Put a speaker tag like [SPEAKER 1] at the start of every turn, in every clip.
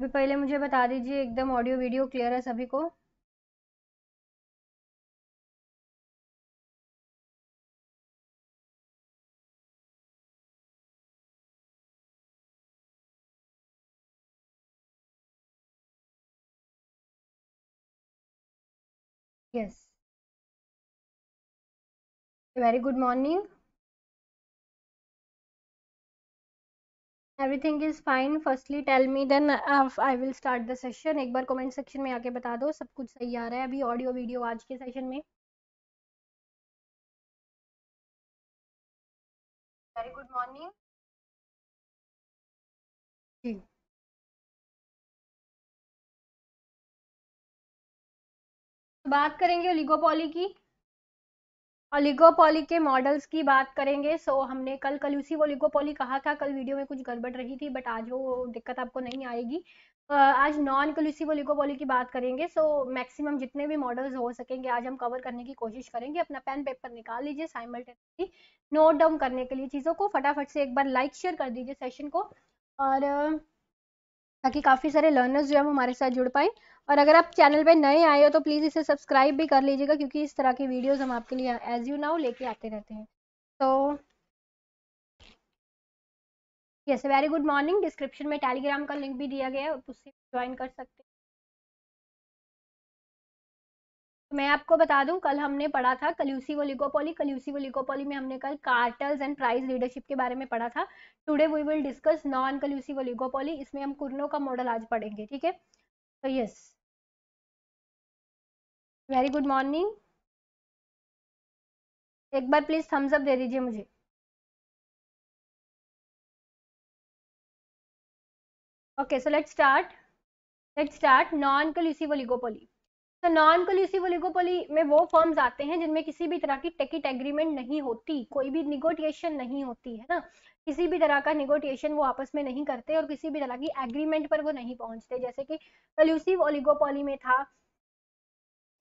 [SPEAKER 1] अभी पहले मुझे बता दीजिए एकदम ऑडियो वीडियो क्लियर है सभी को yes very good morning
[SPEAKER 2] everything is fine firstly tell me then I will start the session एक बार कमेंट सेक्शन में आके बता दो सब कुछ सही आ रहा है अभी ऑडियो वीडियो आज के सेशन में
[SPEAKER 1] वेरी गुड मॉर्निंग जी बात करेंगे ओलिगोपोली
[SPEAKER 2] की ओलिगोपोली के मॉडल्स की बात करेंगे सो so, हमने कल कल उसी ओलिगोपोली कहा था कल वीडियो में कुछ गड़बड़ रही थी बट आज वो दिक्कत आपको नहीं आएगी uh, आज नॉन कलूसी ओलिगोपोली की बात करेंगे सो so, मैक्सिमम जितने भी मॉडल्स हो सकेंगे आज हम कवर करने की कोशिश करेंगे अपना पेन पेपर निकाल लीजिए साइमल्टेनियसली नोट डाउन करने के लिए चीज़ों को फटाफट से एक बार लाइक शेयर कर दीजिए सेशन को और ताकि काफ़ी सारे लर्नर्स जो है हमारे साथ जुड़ पाए और अगर आप चैनल पे नए आए हो तो प्लीज़ इसे सब्सक्राइब भी कर लीजिएगा क्योंकि इस तरह की वीडियोस हम आपके लिए एज यू नाउ लेके आते रहते हैं तो yes very good morning description में टेलीग्राम का लिंक भी दिया गया है उससे
[SPEAKER 1] ज्वाइन कर सकते
[SPEAKER 2] हैं मैं आपको बता दूं कल हमने पढ़ा था कल्यूसी वोलिकोपोली कल्यूसी वोलिकोपोली में हमने कल कार्टल्स एंड प्राइस लीडरशिप के बारे में पढ़ा था today we will discuss non collusive oligopoly इसमें हम कुरनों का मॉडल आज पढ़ेंगे ठीक है तो यस वेरी गुड मॉर्निंग
[SPEAKER 1] एक बार प्लीज थम्स अप दे दीजिए मुझे okay so let's start
[SPEAKER 2] let's start non collusive oligopoly तो नॉन कल्यूसिव ओलिगोपोली में वो फर्म्स आते हैं जिनमें किसी भी तरह की टिकट एग्रीमेंट नहीं होती कोई भी निगोटिएशन नहीं होती है ना किसी भी तरह का निगोटिएशन वो आपस में नहीं करते और किसी भी तरह की एग्रीमेंट पर वो नहीं पहुंचते जैसे कि कल्यूसिव ओलिगोपोली में था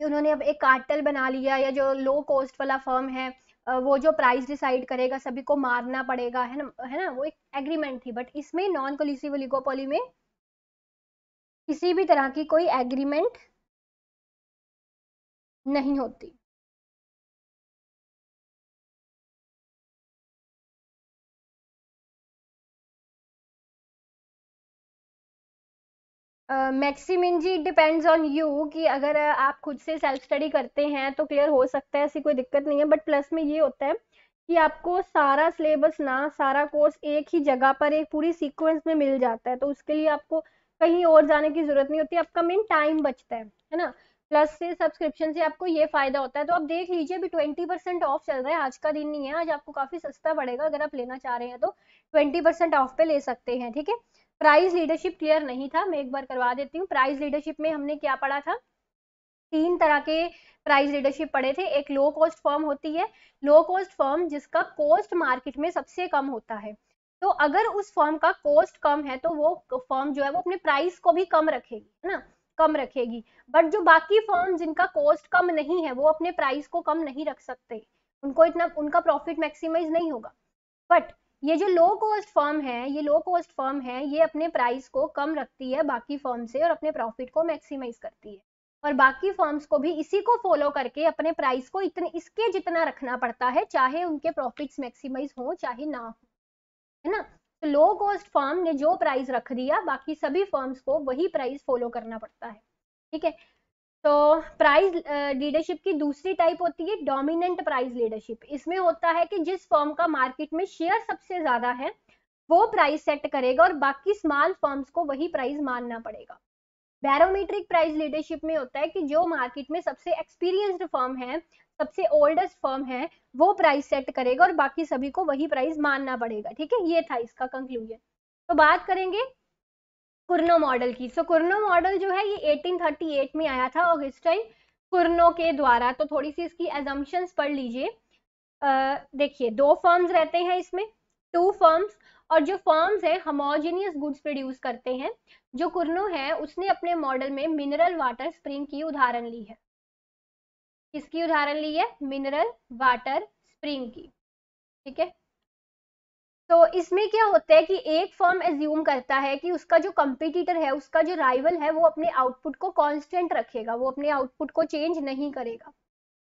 [SPEAKER 2] कि उन्होंने अब एक कार्टल बना लिया या जो लो कॉस्ट वाला फर्म है वो जो प्राइस डिसाइड करेगा सभी को मारना पड़ेगा है ना है ना वो एक एग्रीमेंट थी बट इसमें नॉन कोलिसिव ओलिगोपोली में किसी भी तरह की कोई एग्रीमेंट नहीं होती मैक्सिमिन जी डिपेंड्स ऑन यू कि अगर आप खुद से सेल्फ स्टडी करते हैं तो क्लियर हो सकता है ऐसी कोई दिक्कत नहीं है बट प्लस में ये होता है कि आपको सारा सिलेबस ना सारा कोर्स एक ही जगह पर एक पूरी सीक्वेंस में मिल जाता है तो उसके लिए आपको कहीं और जाने की जरूरत नहीं होती आपका मेन टाइम बचता है है ना प्लस से सब्सक्रिप्शन से आपको ये फायदा होता है तो आप देख लीजिए अभी ट्वेंटी परसेंट ऑफ चल रहा है आज का दिन नहीं है आज आपको काफी सस्ता पड़ेगा अगर आप लेना चाह रहे हैं तो ट्वेंटी परसेंट ऑफ पे ले सकते हैं ठीक है प्राइस लीडरशिप क्लियर नहीं था मैं एक बार करवा देती हूँ प्राइस लीडरशिप में हमने क्या पढ़ा था तीन तरह के प्राइस लीडरशिप पढ़े थे एक लो कॉस्ट फर्म होती है लो कॉस्ट फर्म जिसका कॉस्ट मार्केट में सबसे कम होता है तो अगर उस फर्म का कॉस्ट कम है तो वो फर्म जो है वो अपने प्राइस को भी कम रखेगी है ना कम रखेगी बट जो बाकी फर्म जिनका कॉस्ट कम नहीं है वो अपने प्राइस को कम नहीं रख सकते उनको इतना उनका प्रॉफिट मैक्सिमाइज नहीं होगा बट ये जो लो कॉस्ट फर्म है ये लो कॉस्ट फर्म है ये अपने प्राइस को कम रखती है बाकी फर्म से और अपने प्रॉफिट को मैक्सिमाइज करती है और बाकी फर्म्स को भी इसी को फॉलो करके अपने प्राइस को इतने इसके जितना रखना पड़ता है चाहे उनके प्रॉफिट्स मैक्सिमाइज हो चाहे ना हो है ना तो लो कॉस्ट फर्म ने जो प्राइस रख दिया बाकी सभी फर्म्स को वही प्राइस फॉलो करना पड़ता है ठीक है तो प्राइज लीडरशिप की दूसरी टाइप होती है डोमिनेंट प्राइज लीडरशिप इसमें होता है कि जिस फॉर्म का मार्केट में शेयर सबसे ज्यादा है वो प्राइस सेट करेगा और बाकी स्मॉल फॉर्म्स को वही प्राइस मानना पड़ेगा बैरोमीट्रिक प्राइस लीडरशिप में होता है कि जो मार्केट में सबसे एक्सपीरियंस्ड फॉर्म है सबसे ओल्डेस्ट फॉर्म है वो प्राइस सेट करेगा और बाकी सभी को वही प्राइस मानना पड़ेगा ठीक है ये था इसका कंक्लूजन तो बात करेंगे कुरनो मॉडल की सो so, कुरनो मॉडल जो है ये 1838 में आया था और इस टाइम कुरनो के द्वारा तो थोड़ी सी इसकी एजम्पन्स पढ़ लीजिए देखिए दो फर्म्स रहते हैं इसमें टू फर्म्स और जो फर्म्स हैं हमोजीनियस गुड्स प्रोड्यूस करते हैं जो कुरनो है उसने अपने मॉडल में मिनरल वाटर स्प्रिंग की उदाहरण ली है किसकी उदाहरण ली है मिनरल वाटर स्प्रिंग की ठीक है तो इसमें क्या होता है कि एक फर्म एज्यूम करता है कि उसका जो कंपिटिटर है उसका जो राइवल है वो अपने आउटपुट को कांस्टेंट रखेगा वो अपने आउटपुट को चेंज नहीं करेगा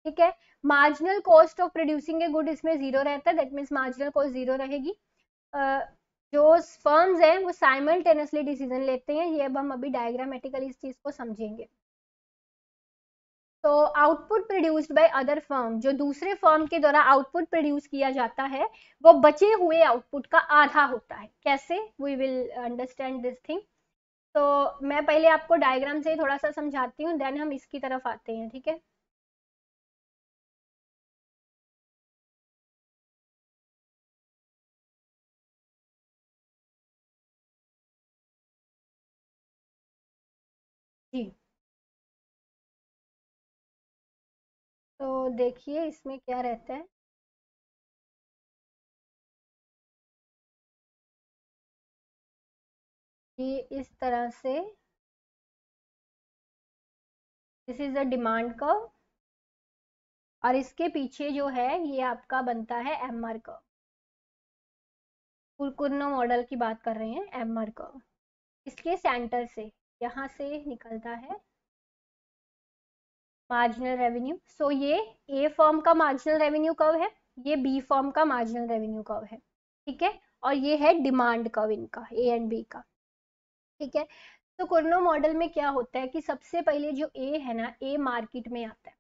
[SPEAKER 2] ठीक है marginal cost of producing a good इसमें जीरो रहता है that means marginal cost zero रहेगी जो फर्म्स हैं वो साइमल्टेनियसली डिसीजन लेते हैं ये अब हम अभी डायग्रामेटिकली इस चीज को समझेंगे तो output produced by other firm जो दूसरे फर्म के द्वारा आउटपुट प्रोड्यूस किया जाता है वो बचे हुए आउटपुट का आधा होता है कैसे we will understand this thing तो मैं पहले आपको डायग्राम से थोड़ा सा समझाती हूँ देन हम इसकी तरफ आते हैं ठीक है
[SPEAKER 1] देखिए इसमें क्या रहता है कि इस तरह से this is a demand curve
[SPEAKER 2] और इसके पीछे जो है ये आपका बनता है एम आर कर्व कुरकुन्नो मॉडल की बात कर रहे हैं एम आर कर्व इसके सेंटर से यहाँ से निकलता है मार्जिनल रेवेन्यू सो ये ए फॉर्म का मार्जिनल रेवेन्यू कव है ये बी फॉर्म का मार्जिनल रेवेन्यू कव है ठीक है और ये है डिमांड कव इनका ए एंड बी का ठीक है तो कुरनो मॉडल में क्या होता है कि सबसे पहले जो ए है ना ए मार्केट में आता है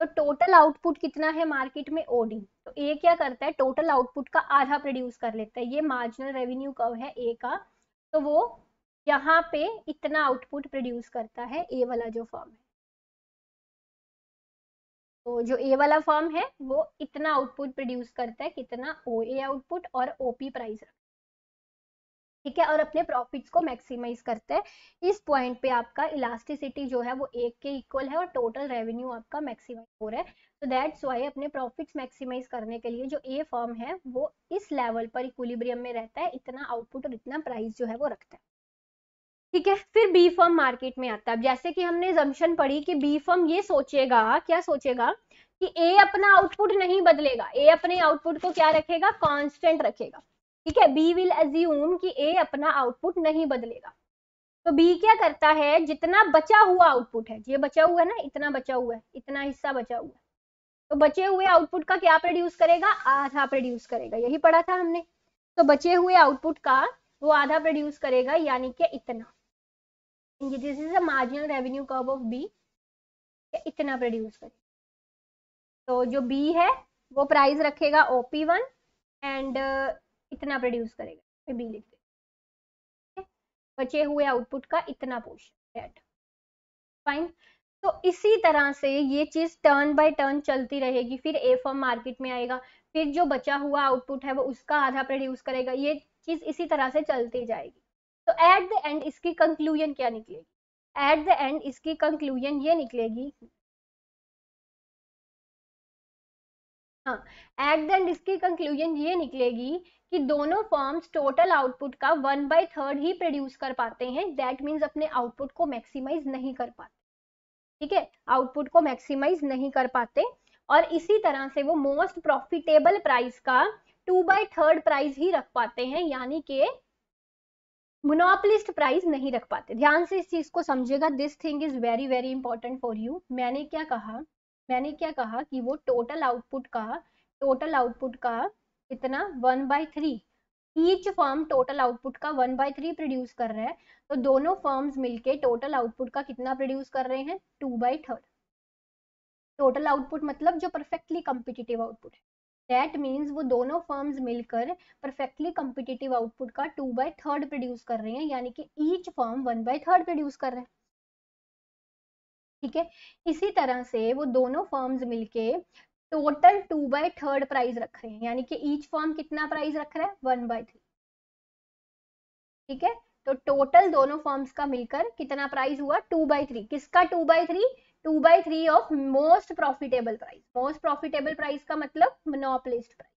[SPEAKER 2] तो टोटल आउटपुट कितना है मार्केट में ओडी तो ए क्या करता है टोटल आउटपुट का आधा प्रोड्यूस कर लेता है ये मार्जिनल रेवेन्यू कव है ए का तो वो यहाँ पे इतना आउटपुट प्रोड्यूस करता है ए वाला जो फॉर्म है तो जो ए वाला फॉर्म है वो इतना आउटपुट प्रोड्यूस करता है कितना ओ ए आउटपुट और ओपी प्राइस ठीक है और अपने प्रॉफिट्स को मैक्सिमाइज करते हैं इस पॉइंट पे आपका इलास्टिसिटी जो है वो एक के इक्वल है और टोटल रेवेन्यू आपका मैक्सिमाइज हो रहा है तो दैट्स वाई अपने प्रॉफिट्स मैक्सिमाइज करने के लिए जो ए फॉर्म है वो इस लेवल पर इक्विलिब्रियम में रहता है इतना आउटपुट और इतना प्राइस जो है वो रखता है ठीक है फिर बी फर्म मार्केट में आता है जैसे कि हमने जम्शन पढ़ी कि बी फर्म ये सोचेगा क्या सोचेगा कि ए अपना आउटपुट नहीं बदलेगा ए अपने आउटपुट को क्या रखेगा कांस्टेंट रखेगा ठीक है बी विल एज्यूम कि ए अपना आउटपुट नहीं बदलेगा तो बी क्या करता है जितना बचा हुआ आउटपुट है ये बचा हुआ है ना इतना बचा हुआ है इतना हिस्सा बचा हुआ है तो बचे हुए आउटपुट का क्या प्रोड्यूस करेगा आधा प्रोड्यूस करेगा यही पढ़ा था हमने तो बचे हुए आउटपुट का वो आधा प्रोड्यूस करेगा यानी कि इतना करेंगे this is a marginal revenue curve of B इतना प्रोड्यूस करेंगे तो जो बी है वो प्राइस रखेगा ओपी वन एंड इतना प्रोड्यूस करेगा बी लिख बचे हुए आउटपुट का इतना पोर्शन फाइन तो इसी तरह से ये चीज टर्न बाय टर्न चलती रहेगी फिर ए फॉर्म मार्केट में आएगा फिर जो बचा हुआ आउटपुट है वो उसका आधा प्रोड्यूस करेगा ये चीज इसी तरह से चलती जाएगी तो एट द एंड इसकी कंक्लूजन क्या निकलेगी एट द एंड इसकी कंक्लूजन ये निकलेगी एट द एंड इसकी कंक्लूजन ये निकलेगी कि दोनों फॉर्म्स टोटल आउटपुट का वन बाई थर्ड ही प्रोड्यूस कर पाते हैं दैट मीन्स अपने आउटपुट को मैक्सिमाइज नहीं कर पाते ठीक है आउटपुट को मैक्सिमाइज नहीं कर पाते और इसी तरह से वो मोस्ट प्रॉफिटेबल प्राइस का टू बाई थर्ड प्राइस ही रख पाते हैं यानी कि मोनोपलिस्ट प्राइस नहीं रख पाते ध्यान से इस चीज को समझेगा this thing is very very important for you मैंने क्या कहा मैंने क्या कहा कि वो टोटल आउटपुट का टोटल आउटपुट का कितना one by three each firm total output का वन बाय थ्री प्रोड्यूस कर रहा है तो दोनों फर्म्स मिलके टोटल आउटपुट का कितना प्रोड्यूस कर रहे हैं two by third total output मतलब जो परफेक्टली कम्पिटिटिव आउटपुट है दैट मीन्स वो दोनों फर्म्स मिलकर परफेक्टली कम्पिटिटिव आउटपुट का टू बाई थर्ड प्रोड्यूस कर रहे हैं यानी कि each firm one by third produce कर रहे हैं ठीक है इसी तरह से वो दोनों फर्म्स मिलके total two by third price रख रहे हैं यानी कि ईच फॉर्म कितना प्राइस रख रहा है वन बाई थ्री ठीक है तो टोटल दोनों फॉर्म्स का मिलकर कितना प्राइस हुआ टू बाई थ्री किसका two by three two by three of most profitable price most profitable price का मतलब मोनोपलिस्ट प्राइस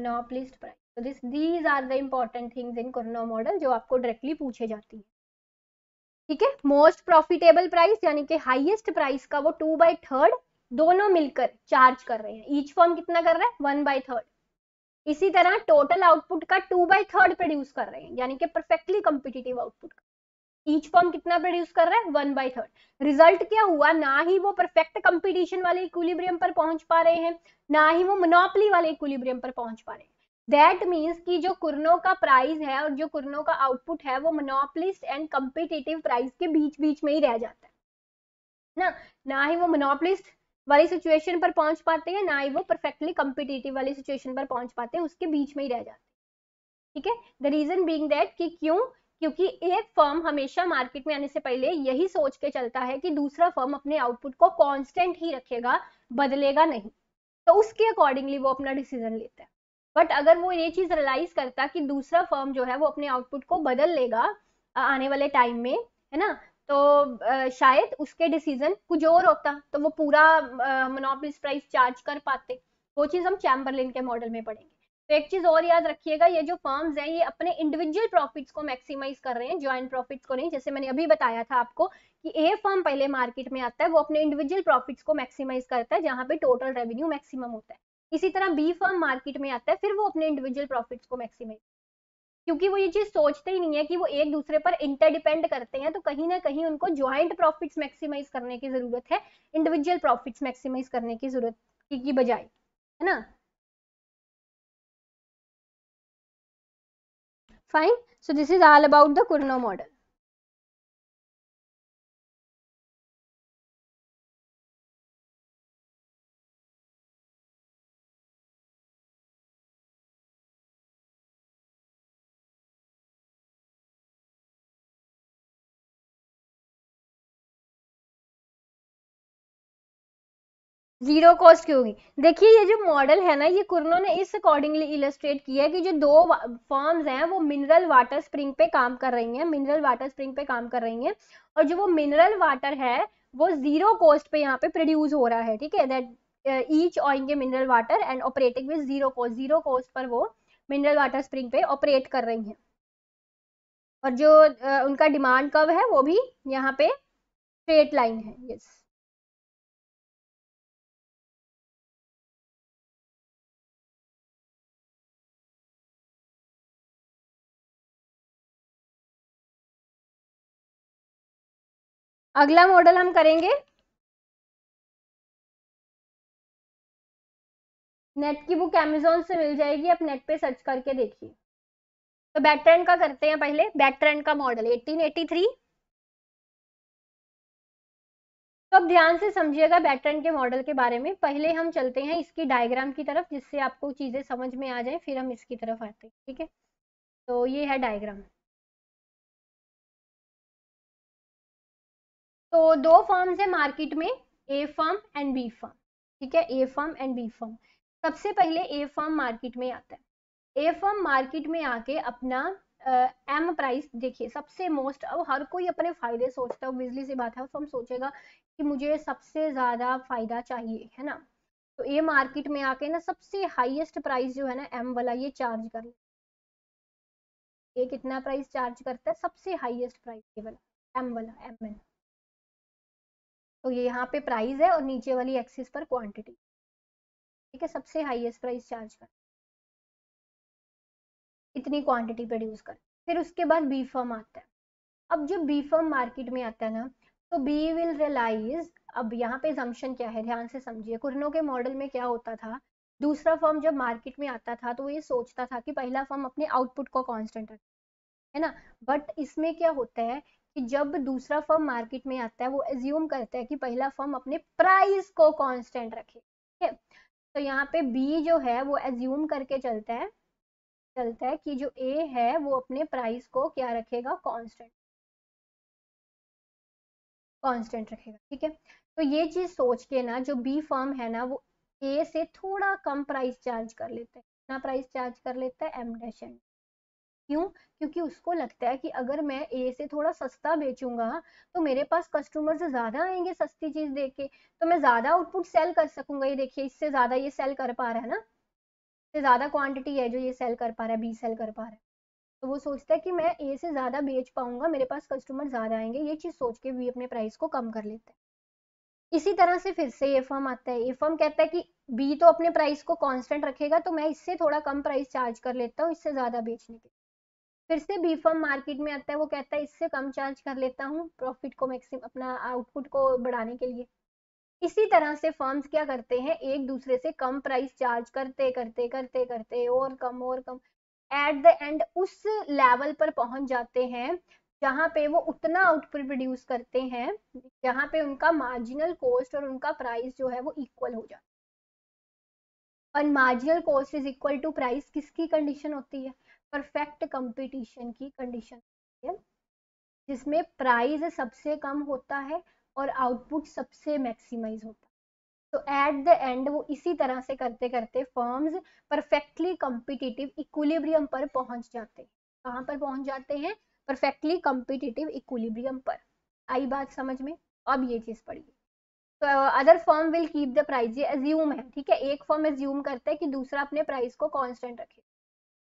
[SPEAKER 2] मोनोपलिस्ट प्राइस तो this these are the important things in Cournot model जो आपको डायरेक्टली पूछे जाती है ठीक है मोस्ट प्रॉफिटेबल प्राइस यानी कि हाईएस्ट प्राइस का वो टू बाई थर्ड दोनों मिलकर चार्ज कर रहे हैं ईच फॉर्म कितना कर रहा है वन बाई थर्ड इसी तरह टोटल आउटपुट का टू बाई थर्ड प्रोड्यूस कर रहे हैं यानी कि परफेक्टली कम्पिटिटिव आउटपुट का ईच फॉर्म कितना प्रोड्यूस कर रहा है वन बाई थर्ड रिजल्ट क्या हुआ ना ही वो परफेक्ट कंपटीशन वाले इक्विलिब्रियम पर पहुंच पा रहे हैं ना ही वो मोनोपली वाले इक्विलिब्रियम पर पहुंच पा रहे हैं दैट मीन्स कि जो कुरनो का प्राइस है और जो कुरनो का आउटपुट है वो मोनोपलिस्ट एंड कम्पिटेटिव प्राइस के बीच बीच में ही रह जाता है ना ना ही वो मोनोपलिस्ट वाली सिचुएशन पर पहुंच पाते हैं ना ही वो परफेक्टली कम्पिटेटिव वाली सिचुएशन पर पहुंच पाते हैं उसके बीच में ही रह जाते हैं ठीक है द रीजन बींग दैट कि क्यों क्योंकि एक फर्म हमेशा मार्केट में आने से पहले यही सोच के चलता है कि दूसरा फर्म अपने आउटपुट को कांस्टेंट ही रखेगा बदलेगा नहीं तो उसके अकॉर्डिंगली वो अपना डिसीजन लेता है बट अगर वो ये चीज रियलाइज करता कि दूसरा फर्म जो है वो अपने आउटपुट को बदल लेगा आने वाले टाइम में है ना तो शायद उसके डिसीजन कुछ और होता तो वो पूरा मोनोपोलिस प्राइस चार्ज कर पाते वो चीज हम चैम्बरलिन के मॉडल में पढ़ेंगे तो एक चीज और याद रखिएगा ये जो फर्म्स हैं ये अपने इंडिविजुअल प्रॉफिट्स को मैक्सिमाइज कर रहे हैं ज्वाइंट प्रॉफिट्स को नहीं जैसे मैंने अभी बताया था आपको कि ए फर्म पहले मार्केट में आता है वो अपने इंडिविजुअल प्रॉफिट्स को मैक्सिमाइज करता है जहां पे टोटल रेवेन्यू मैक्सिमम होता है इसी तरह बी फर्म मार्केट में आता है फिर वो अपने इंडिविजुअल प्रॉफिट्स को मैक्सिमाइज क्योंकि वो ये चीज सोचते ही नहीं है कि वो एक दूसरे पर इंटरडिपेंड करते हैं तो कहीं ना कहीं उनको ज्वाइंट प्रॉफिट्स मैक्सिमाइज करने की जरूरत है इंडिविजुअल प्रॉफिट्स मैक्सिमाइज करने की जरूरत की बजाय है ना
[SPEAKER 1] Fine. So, this is all about the Kurno model.
[SPEAKER 2] Zero cost की होगी देखिए ये जो मॉडल है ना ये कुरनो ने इस अकॉर्डिंगली इलस्ट्रेट किया है कि जो दो फॉर्म्स हैं वो मिनरल वाटर स्प्रिंग पे काम कर रही हैं मिनरल वाटर स्प्रिंग पे काम कर रही हैं और जो वो मिनरल वाटर है वो जीरो कॉस्ट पे यहाँ पे प्रोड्यूस हो रहा है ठीक है that each owning mineral water and operating with zero cost zero cost पर वो मिनरल वाटर स्प्रिंग पे ऑपरेट कर रही है और जो uh, उनका डिमांड कब
[SPEAKER 1] है वो भी यहाँ पे स्ट्रेट लाइन है यस yes. अगला मॉडल हम करेंगे
[SPEAKER 2] नेट की बुक अमेजोन से मिल जाएगी आप नेट पे सर्च करके देखिए तो बैक ट्रेंड का करते हैं पहले बैक ट्रेंड का मॉडल 1883 तो अब ध्यान से समझिएगा बैक ट्रेंड के मॉडल के बारे में पहले हम चलते हैं इसकी डायग्राम की तरफ जिससे आपको चीज़ें समझ में आ जाए फिर हम इसकी तरफ आते हैं ठीक है तो ये है डायग्राम तो दो फर्म्स है मार्केट में A firm and B firm ठीक है A firm and B firm सबसे पहले ए फर्म मार्केट में आता है ए फर्म मार्केट में आके अपना एम प्राइस देखिए सबसे मोस्ट अब हर कोई अपने फायदे सोचता है बिजली से बात है फर्म सोचेगा कि मुझे सबसे ज़्यादा फायदा चाहिए है ना तो ए मार्केट में आके ना सबसे हाईएस्ट प्राइस जो है ना एम वाला ये चार्ज कर ये कितना प्राइस चार्ज करता है सबसे हाईएस्ट प्राइस ये वाला
[SPEAKER 1] एम वाला एम एन तो ये यहाँ पे प्राइस है और नीचे वाली एक्सिस पर क्वांटिटी ठीक है सबसे हाईएस्ट प्राइस चार्ज कर
[SPEAKER 2] इतनी क्वांटिटी प्रोड्यूस कर फिर उसके बाद बी फर्म आता है अब जब बी फर्म मार्केट में आता है ना तो बी विल रियलाइज अब यहाँ पे जम्पन क्या है ध्यान से समझिए कुरनों के मॉडल में क्या होता था दूसरा फर्म जब मार्केट में आता था तो वो ये सोचता था कि पहला फर्म अपने आउटपुट को कॉन्स्टेंट रखे है ना बट इसमें क्या होता है कि जब दूसरा फर्म मार्केट में आता है वो एज्यूम करता है कि पहला फर्म अपने प्राइस को कांस्टेंट रखे ठीक है तो यहाँ पे बी जो है वो एज्यूम करके चलता है चलता है कि जो ए है वो अपने प्राइस को क्या रखेगा कांस्टेंट कांस्टेंट रखेगा ठीक है तो ये चीज सोच के ना जो बी फर्म है ना वो ए से थोड़ा कम प्राइस चार्ज कर लेता है कितना प्राइस चार्ज कर लेता है एम डैश एंड क्यों क्योंकि उसको लगता है कि अगर मैं ए से थोड़ा सस्ता बेचूंगा तो मेरे पास कस्टमर ज़्यादा आएंगे सस्ती चीज़ दे के तो मैं ज़्यादा आउटपुट सेल कर सकूंगा ये देखिए इससे ज़्यादा ये सेल कर पा रहा है ना इससे ज़्यादा क्वांटिटी है जो ये सेल कर पा रहा है बी सेल कर पा रहा है तो वो सोचता है कि मैं ए से ज़्यादा बेच पाऊंगा मेरे पास कस्टमर ज़्यादा आएंगे ये चीज़ सोच के भी अपने प्राइस को कम कर लेता है इसी तरह से फिर से ए फॉर्म आता है ए फॉर्म कहता है कि बी तो अपने प्राइस को कांस्टेंट रखेगा तो मैं इससे थोड़ा कम प्राइस चार्ज कर लेता हूँ इससे ज़्यादा बेचने के फिर से बी फॉर्म मार्केट में आता है वो कहता है इससे कम चार्ज कर लेता हूँ प्रॉफिट को मैक्सिम अपना आउटपुट को बढ़ाने के लिए इसी तरह से फर्म्स क्या करते हैं एक दूसरे से कम प्राइस चार्ज करते करते करते करते और कम और कम एट द एंड उस लेवल पर पहुंच जाते हैं जहां पे वो उतना आउटपुट प्रोड्यूस करते हैं जहाँ पे उनका मार्जिनल कॉस्ट और उनका प्राइस जो है वो इक्वल हो जाता है और marginal cost is equal to price किसकी कंडीशन होती है परफेक्ट कंपटीशन की कंडीशन है जिसमें प्राइस सबसे कम होता है और आउटपुट सबसे मैक्सिमाइज होता है तो एट द एंड वो इसी तरह से करते करते फर्म्स परफेक्टली कम्पिटिटिव इक्विलिब्रियम पर पहुंच जाते हैं कहाँ पर पहुंच जाते हैं परफेक्टली कम्पिटिटिव इक्विलिब्रियम पर आई बात समझ में अब ये चीज़ पढ़िए तो other firm will keep the price ये एज्यूम है ठीक है एक फर्म एज्यूम करता है कि दूसरा अपने प्राइस को कॉन्स्टेंट रखे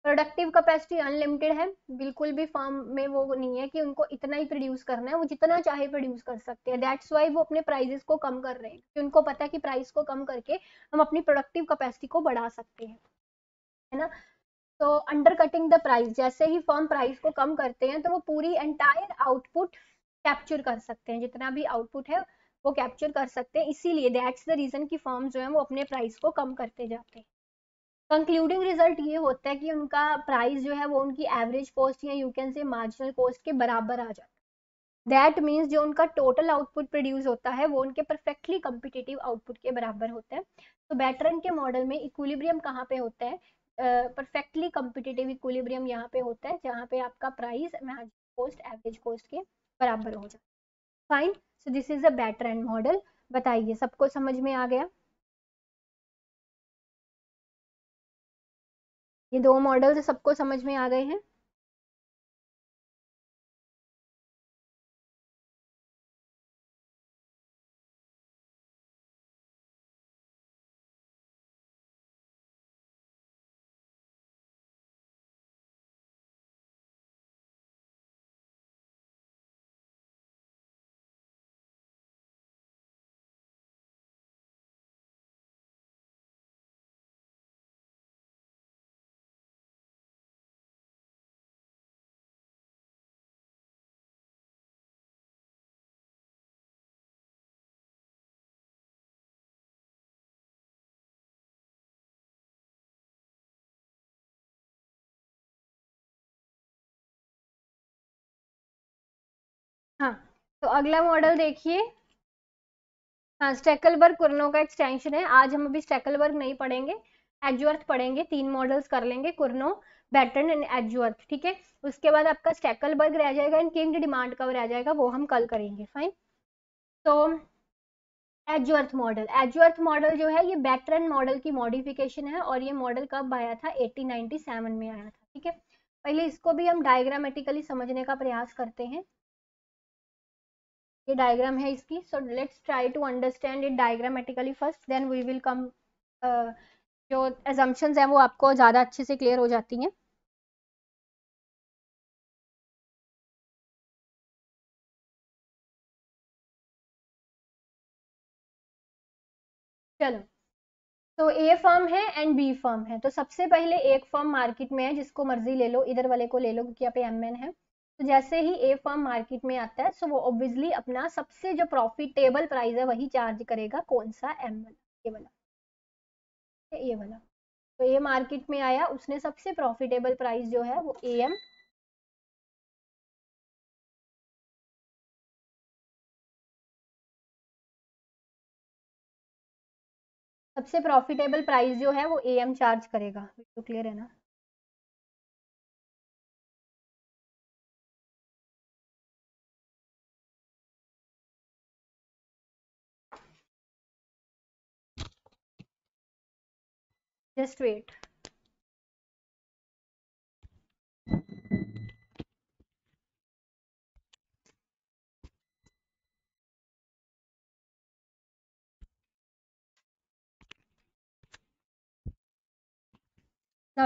[SPEAKER 2] प्रोडक्टिव कैपेसिटी अनलिमिटेड है बिल्कुल भी फार्म में वो नहीं है कि उनको इतना ही प्रोड्यूस करना है वो जितना चाहे प्रोड्यूस कर सकते हैं दैट्स वाई वो अपने प्राइजेस को कम कर रहे हैं कि उनको पता है कि प्राइस को कम करके हम अपनी प्रोडक्टिव कैपेसिटी को बढ़ा सकते हैं है ना तो अंडर कटिंग द प्राइस जैसे ही फॉर्म प्राइस को कम करते हैं तो वो पूरी एंटायर आउटपुट कैप्चर कर सकते हैं जितना भी आउटपुट है वो कैप्चर कर सकते हैं इसीलिए दैट्स द रीजन की फॉर्म जो है वो अपने प्राइस को कम करते जाते हैं कंक्लूडिंग रिजल्ट ये होता है कि उनका प्राइस जो है वो उनकी एवरेज कॉस्ट या you can say marginal cost के बराबर आ जाता है दैट मीन्स जो उनका टोटल आउटपुट प्रोड्यूस होता है वो उनके परफेक्टली कम्पिटेटिव आउटपुट के बराबर होता है तो बैटरन के मॉडल में इक्विलिब्रियम कहाँ पे होता है परफेक्टली कम्पिटेटिव इक्विलिब्रियम यहाँ पे होता है जहाँ पे आपका price marginal cost average cost के बराबर हो जाता है fine so this is a Bertrand model बताइए सबको समझ में आ गया
[SPEAKER 1] ये दो मॉडल्स सबको समझ में आ गए हैं
[SPEAKER 2] तो अगला मॉडल देखिए हाँ स्टेकल कुरनो का एक्सटेंशन है आज हम अभी स्टेकल नहीं पढ़ेंगे एजुअर्थ पढ़ेंगे तीन मॉडल्स कर लेंगे कुरनो बैटर्न एंड एजुअर्थ ठीक है उसके बाद आपका स्टेकल रह जाएगा एंड किंग डिमांड कब रह जाएगा वो हम कल करेंगे फाइन तो एजुअर्थ मॉडल एजुअर्थ मॉडल जो है ये बैटरन मॉडल की मॉडिफिकेशन है और ये मॉडल कब आया था एटीन में आया था ठीक है पहले इसको भी हम डायग्रामेटिकली समझने का प्रयास करते हैं ये डायग्राम है इसकी so let's try to understand it diagrammatically first then we will come जो एजम्पन्स हैं वो आपको ज़्यादा अच्छे से क्लियर हो जाती हैं चलो तो ए फॉर्म है एंड बी फॉर्म है तो सबसे पहले एक फॉर्म मार्केट में है जिसको मर्जी ले लो इधर वाले को ले लो क्योंकि यहाँ पे एम एन है तो जैसे ही ए फर्म मार्केट में आता है सो वो ऑब्वियसली अपना सबसे जो प्रॉफिटेबल प्राइस है वही चार्ज करेगा कौन सा एम वाला ये वाला ये वाला तो ये मार्केट में आया उसने सबसे प्रॉफिटेबल
[SPEAKER 1] प्राइस जो है वो ए एम सबसे प्रॉफिटेबल प्राइस जो है वो ए एम चार्ज करेगा तो क्लियर है ना Just wait.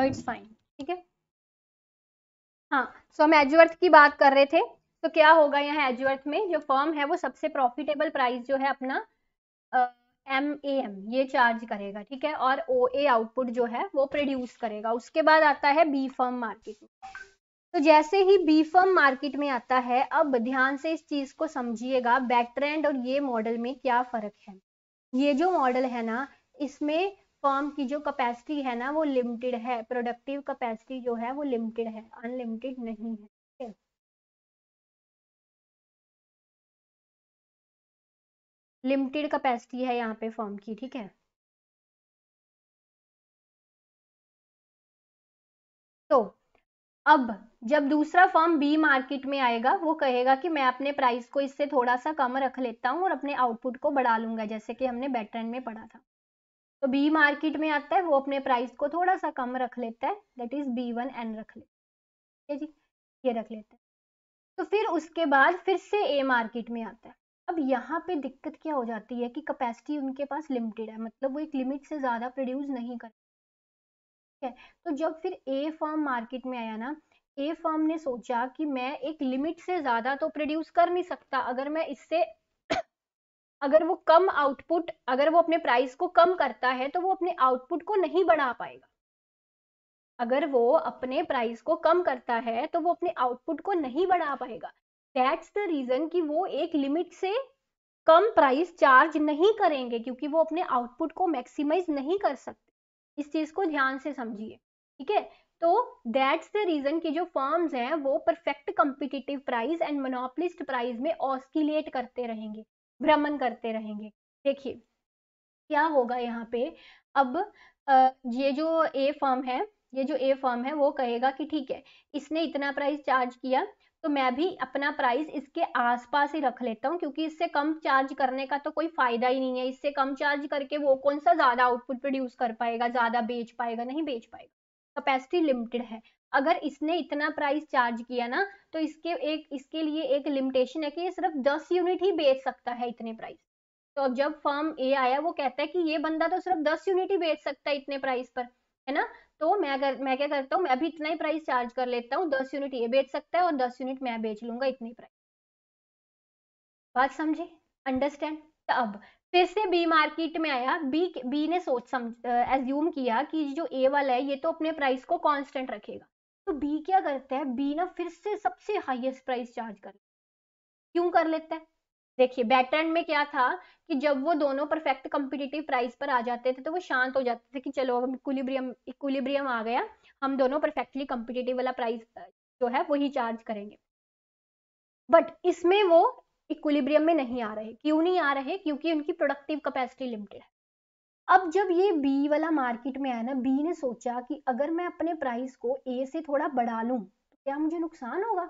[SPEAKER 1] इट्स फाइन ठीक है
[SPEAKER 2] हाँ सो so हम एजुअर्थ की बात कर रहे थे तो क्या होगा यहाँ एजुअर्थ में जो फॉर्म है वो सबसे प्रॉफिटेबल प्राइस जो है अपना आ, एम ए एम ये चार्ज करेगा ठीक है और ओ ए आउटपुट जो है वो प्रोड्यूस करेगा उसके बाद आता है बी फर्म मार्केट में तो जैसे ही बी फर्म मार्केट में आता है अब ध्यान से इस चीज को समझिएगा बैक ट्रेंड और ये मॉडल में क्या फर्क है ये जो मॉडल है ना इसमें फर्म की जो कैपेसिटी है ना वो लिमिटेड है प्रोडक्टिव कैपेसिटी जो है वो लिमिटेड है अनलिमिटेड नहीं है
[SPEAKER 1] लिमिटेड कैपेसिटी है यहाँ पे फॉर्म की ठीक है तो
[SPEAKER 2] अब जब दूसरा फॉर्म बी मार्केट में आएगा वो कहेगा कि मैं अपने प्राइस को इससे थोड़ा सा कम रख लेता हूँ और अपने आउटपुट को बढ़ा लूंगा जैसे कि हमने बैटर में पढ़ा था तो बी मार्केट में आता है वो अपने प्राइस को थोड़ा सा कम रख लेता है that is B one N रख लेता है ठीक है जी ये रख लेता है तो फिर उसके बाद फिर से ए मार्केट में आता है अब यहाँ पे दिक्कत क्या हो जाती है कि कैपेसिटी उनके पास लिमिटेड है मतलब वो एक लिमिट से ज़्यादा प्रोड्यूस नहीं कर है तो जब फिर ए फॉर्म मार्केट में आया ना ए फॉर्म ने सोचा कि मैं एक लिमिट से ज़्यादा तो प्रोड्यूस कर नहीं सकता अगर मैं इससे अगर वो कम आउटपुट अगर वो अपने प्राइस को कम करता है तो वो अपने आउटपुट को नहीं बढ़ा पाएगा अगर वो अपने प्राइस को कम करता है तो वो अपने आउटपुट को नहीं बढ़ा पाएगा दैट्स द रीजन कि वो एक लिमिट से कम प्राइस चार्ज नहीं करेंगे क्योंकि वो अपने आउटपुट को मैक्सिमाइज नहीं कर सकते इस चीज को ध्यान से समझिए ठीक है तो दैट्स द रीजन कि जो फर्म्स हैं वो perfect competitive price and monopolist price में ऑस्किलेट करते रहेंगे भ्रमण करते रहेंगे देखिए क्या होगा यहाँ पे अब ये जो ए फर्म है ये जो ए फर्म है वो कहेगा कि ठीक है इसने इतना प्राइस चार्ज किया तो मैं भी अपना प्राइस इसके आसपास ही रख लेता हूँ क्योंकि इससे कम चार्ज करने का तो कोई फायदा ही नहीं है इससे कम चार्ज करके वो कौन सा ज्यादा आउटपुट प्रोड्यूस कर पाएगा ज्यादा बेच पाएगा नहीं बेच पाएगा कैपेसिटी लिमिटेड है अगर इसने इतना प्राइस चार्ज किया ना तो इसके एक इसके लिए एक लिमिटेशन है कि ये सिर्फ दस यूनिट ही बेच सकता है इतने प्राइस तो अब जब फर्म ए आया वो कहता है कि ये बंदा तो सिर्फ दस यूनिट ही बेच सकता है इतने प्राइस पर है ना तो मैं अगर मैं क्या करता हूँ मैं भी इतना ही प्राइस चार्ज कर लेता हूँ दस यूनिट ये बेच सकता है और दस यूनिट मैं बेच लूंगा इतने प्राइस बात समझे अंडरस्टैंड अब फिर से बी मार्केट में आया बी बी ने सोच समझ एज्यूम किया कि जो ए वाला है ये तो अपने प्राइस को कांस्टेंट रखेगा तो बी क्या करता है बी ना फिर से सबसे हाईएस्ट प्राइस चार्ज कर क्यों कर लेता है देखिए बैक एंड में क्या था कि जब वो दोनों परफेक्ट कम्पिटिटिव प्राइस पर आ जाते थे तो वो शांत हो जाते थे कि चलो अब इक्विलिब्रियम इक्विलिब्रियम आ गया हम दोनों परफेक्टली कम्पिटिटिव वाला प्राइस जो है वही चार्ज करेंगे बट इसमें वो इक्विलिब्रियम में नहीं आ रहे क्यों नहीं आ रहे क्योंकि उनकी प्रोडक्टिव कैपेसिटी लिमिटेड है अब जब ये बी वाला मार्केट में आया ना बी ने सोचा कि अगर मैं अपने प्राइस को ए से थोड़ा बढ़ा लूँ तो क्या मुझे नुकसान होगा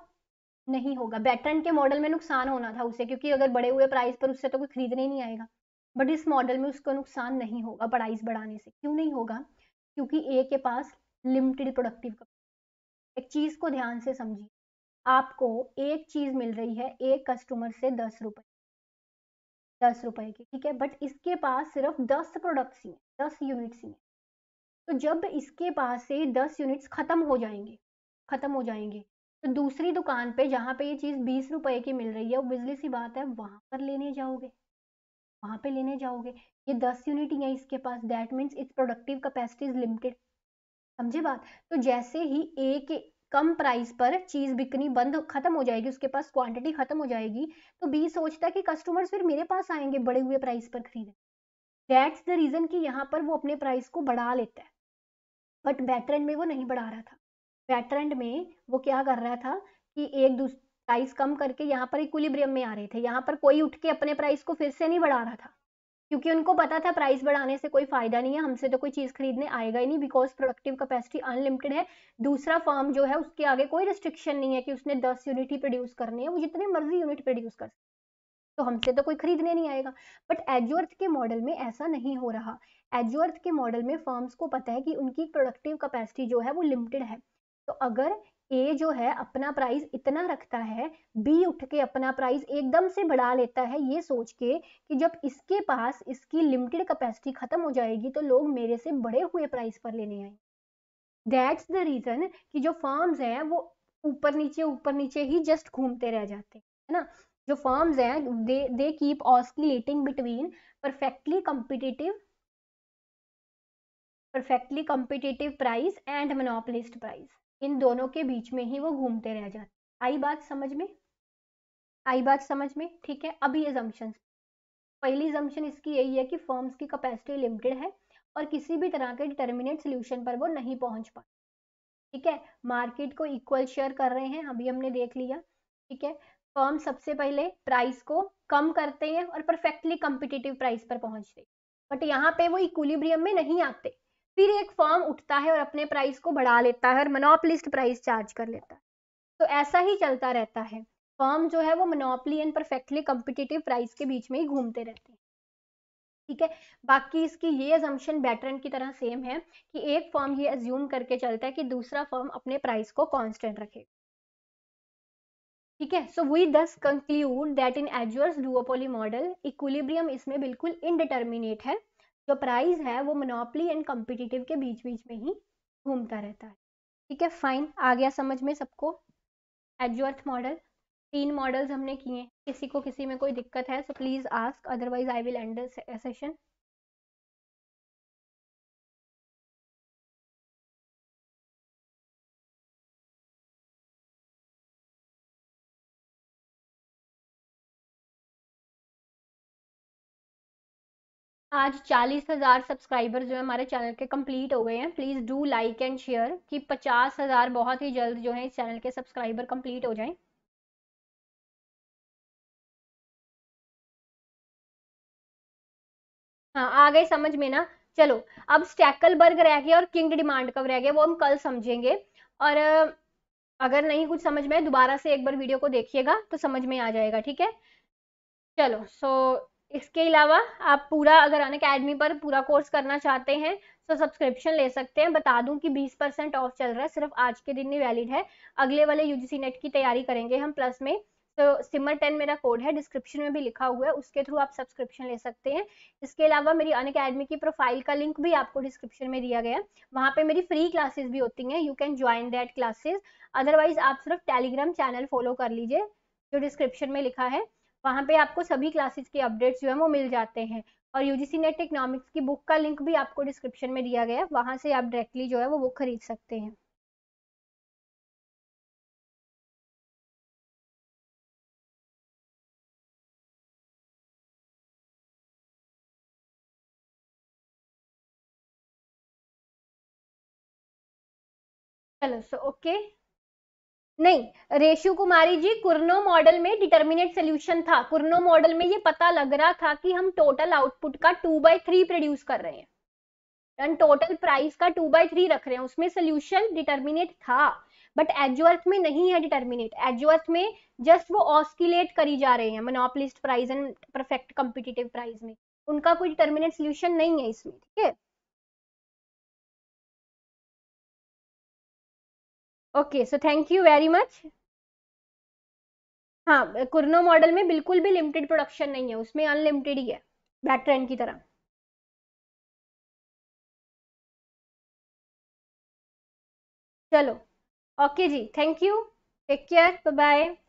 [SPEAKER 2] नहीं होगा बैटन के मॉडल में नुकसान होना था उसे क्योंकि अगर बढ़े हुए प्राइस पर उससे तो कोई खरीदने नहीं आएगा बट इस मॉडल में उसको नुकसान नहीं होगा प्राइस बढ़ाने से क्यों नहीं होगा क्योंकि ए के पास लिमिटेड प्रोडक्टिव एक चीज़ को ध्यान से समझिए आपको एक चीज़ मिल रही है एक कस्टमर से दस रुपए दस रुपए की ठीक है बट इसके पास सिर्फ दस प्रोडक्ट्स ही हैं दस यूनिट्स ही हैं तो जब इसके पास से दस यूनिट्स ख़त्म हो जाएंगे ख़त्म हो जाएंगे तो दूसरी दुकान पे जहाँ पे ये चीज़ बीस रुपए की मिल रही है बिजली सी बात है वहां पर लेने जाओगे वहां पे लेने जाओगे ये दस यूनिट है इसके पास that means its productive capacity is limited समझे बात तो जैसे ही एक कम प्राइस पर चीज बिकनी बंद खत्म हो जाएगी उसके पास क्वांटिटी खत्म हो जाएगी तो बी सोचता है कि कस्टमर्स फिर मेरे पास आएंगे बड़े हुए प्राइस पर खरीदे दैट्स द रीजन कि यहाँ पर वो अपने प्राइस को बढ़ा लेता है बट बैटर में वो नहीं बढ़ा रहा था पैटर्न में वो क्या कर रहा था कि एक दूसरे प्राइस कम करके यहाँ पर इक्विलिब्रियम में आ रहे थे यहाँ पर कोई उठ के अपने प्राइस को फिर से नहीं बढ़ा रहा था क्योंकि उनको पता था प्राइस बढ़ाने से कोई फायदा नहीं है हमसे तो कोई चीज खरीदने आएगा ही नहीं बिकॉज प्रोडक्टिव कैपेसिटी अनलिमिटेड है दूसरा फॉर्म जो है उसके आगे कोई रिस्ट्रिक्शन नहीं है कि उसने दस यूनिट ही प्रोड्यूस करने है वो जितने मर्जी यूनिट प्रोड्यूस कर तो हमसे तो कोई खरीदने नहीं आएगा बट एजुअर्थ के मॉडल में ऐसा नहीं हो रहा एजोर्थ के मॉडल में फर्म्स को पता है कि उनकी प्रोडक्टिव कैपेसिटी जो है वो लिमिटेड है तो अगर ए जो है अपना प्राइस इतना रखता है बी उठ के अपना प्राइस एकदम से बढ़ा लेता है ये सोच के कि जब इसके पास इसकी लिमिटेड कैपेसिटी खत्म हो जाएगी तो लोग मेरे से बढ़े हुए प्राइस पर लेने आए दैट्स द रीजन कि जो फॉर्म्स हैं वो ऊपर नीचे ऊपर नीचे ही जस्ट घूमते रह जाते हैं है ना जो फॉर्म्स हैं they they keep oscillating between perfectly competitive perfectly competitive price and monopolist price इन दोनों के बीच में ही वो घूमते रह जाते आई बात समझ में आई बात समझ में ठीक है अभी एजम्पन पहली एजम्पन इसकी यही है कि फर्म्स की कैपेसिटी लिमिटेड है और किसी भी तरह के डिटर्मिनेट सोल्यूशन पर वो नहीं पहुंच पाते ठीक है मार्केट को इक्वल शेयर कर रहे हैं अभी हमने देख लिया ठीक है फर्म सबसे पहले प्राइस को कम करते हैं और परफेक्टली कम्पिटिटिव प्राइस पर पहुंचते हैं बट यहाँ पे वो इक्वलीब्रियम में नहीं आते फिर एक फॉर्म उठता है और अपने प्राइस को बढ़ा लेता है और मनोपलिस्ट प्राइस चार्ज कर लेता है तो ऐसा ही चलता रहता है फॉर्म जो है वो monopoly and perfectly competitive price के बीच में ही घूमते रहते हैं ठीक है बाकी इसकी ये एजम्पन बैटर्न की तरह सेम है कि एक फॉर्म ये एज्यूम करके चलता है कि दूसरा फॉर्म अपने प्राइस को कॉन्स्टेंट रखेगा ठीक है सो वी दस conclude that in Edgeworth's duopoly model equilibrium इसमें बिल्कुल इनडिटर्मिनेट है जो प्राइस है वो मोनोपली एंड कॉम्पिटिटिव के बीच बीच में ही घूमता रहता है ठीक है फाइन आ गया समझ में सबको एडजर्थ मॉडल तीन मॉडल्स हमने किए किसी को किसी में कोई दिक्कत है so please ask otherwise I will end session आज चालीस हज़ार सब्सक्राइबर जो है हमारे चैनल के कंप्लीट हो गए हैं please do like and share कि पचास हज़ार बहुत ही जल्द जो है इस चैनल के सब्सक्राइबर कंप्लीट हो जाएं
[SPEAKER 1] हाँ आ गए समझ में ना
[SPEAKER 2] चलो अब स्टैकल बर्ग रह गया और किंग डिमांड कब रह गया वो हम कल समझेंगे और अगर नहीं कुछ समझ में दोबारा से एक बार वीडियो को देखिएगा तो समझ में आ जाएगा ठीक है चलो सो so, इसके अलावा आप पूरा अगर अन अकेडमी पर पूरा कोर्स करना चाहते हैं तो सब्सक्रिप्शन ले सकते हैं बता दूं कि 20 परसेंट ऑफ चल रहा है सिर्फ आज के दिन ही वैलिड है अगले वाले यूजीसी नेट की तैयारी करेंगे हम प्लस में तो सिमर टेन मेरा कोड है डिस्क्रिप्शन में भी लिखा हुआ है उसके थ्रू आप सब्सक्रिप्शन ले सकते हैं इसके अलावा मेरी अन अकेडमी की प्रोफाइल का लिंक भी आपको डिस्क्रिप्शन में दिया गया है वहाँ पे मेरी फ्री क्लासेस भी होती हैं you can join that classes otherwise आप सिर्फ टेलीग्राम चैनल फॉलो कर लीजिए जो डिस्क्रिप्शन में लिखा है वहाँ पे आपको सभी क्लासेस के अपडेट्स जो है वो मिल जाते हैं और यूजीसी नेट इकनॉमिक्स की बुक का लिंक भी आपको डिस्क्रिप्शन में दिया गया है वहाँ से आप डायरेक्टली जो है वो बुक खरीद सकते हैं
[SPEAKER 1] चलो सो ओके
[SPEAKER 2] नहीं रेशु कुमारी जी कुरनो मॉडल में डिटर्मिनेट सोल्यूशन था कुरनो मॉडल में ये पता लग रहा था कि हम टोटल आउटपुट का टू बाई थ्री प्रोड्यूस कर रहे हैं एंड टोटल प्राइस का टू बाई थ्री रख रहे हैं उसमें सोल्यूशन डिटर्मिनेट था बट एजुअर्थ में नहीं है डिटर्मिनेट एजुअर्थ में जस्ट वो ऑस्किलेट करी जा रहे हैं monopolist price and perfect competitive price में उनका कोई डिटर्मिनेट सोल्यूशन नहीं है इसमें ठीक है okay so thank you very much हाँ कुरनो मॉडल में बिल्कुल भी लिमिटेड प्रोडक्शन नहीं है उसमें अनलिमिटेड ही है बैक ट्रेंड की तरह
[SPEAKER 1] चलो ओके जी thank you take care bye